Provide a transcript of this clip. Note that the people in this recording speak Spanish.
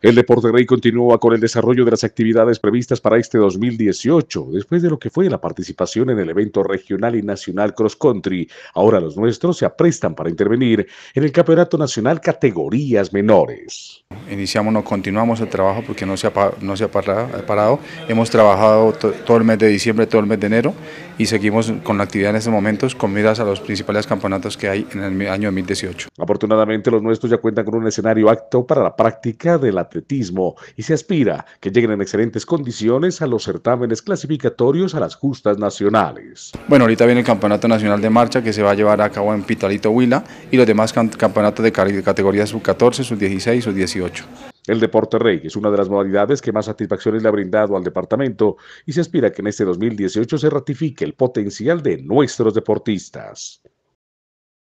El deporte rey continúa con el desarrollo de las actividades previstas para este 2018, después de lo que fue la participación en el evento regional y nacional cross country. Ahora los nuestros se aprestan para intervenir en el Campeonato Nacional Categorías Menores iniciamos, no continuamos el trabajo porque no se ha, no se parado, Hemos trabajado todo el mes de diciembre, todo el mes de enero y seguimos con la actividad en estos momentos con miras a los principales campeonatos que hay en el año 2018. Afortunadamente los nuestros ya cuentan con un escenario acto para la práctica del atletismo y se aspira que lleguen en excelentes condiciones a los certámenes clasificatorios a las justas nacionales. Bueno, ahorita viene el Campeonato Nacional de Marcha que se va a llevar a cabo en Pitalito Huila y los demás campeonatos de categoría sub-14, sub-16, sub-18. El Deporte Rey es una de las modalidades que más satisfacciones le ha brindado al departamento y se aspira que en este 2018 se ratifique el potencial de nuestros deportistas.